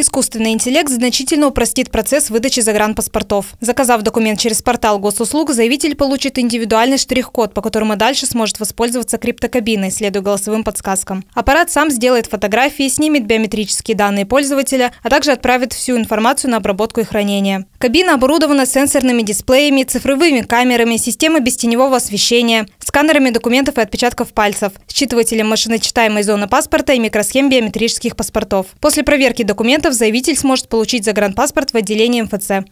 Искусственный интеллект значительно упростит процесс выдачи загранпаспортов. Заказав документ через портал госуслуг, заявитель получит индивидуальный штрих-код, по которому дальше сможет воспользоваться криптокабиной, следуя голосовым подсказкам. Аппарат сам сделает фотографии, снимет биометрические данные пользователя, а также отправит всю информацию на обработку и хранение. Кабина оборудована сенсорными дисплеями, цифровыми камерами, системой бестеневого освещения сканерами документов и отпечатков пальцев, считывателем машиночитаемой зоны паспорта и микросхем биометрических паспортов. После проверки документов заявитель сможет получить загранпаспорт в отделении МФЦ.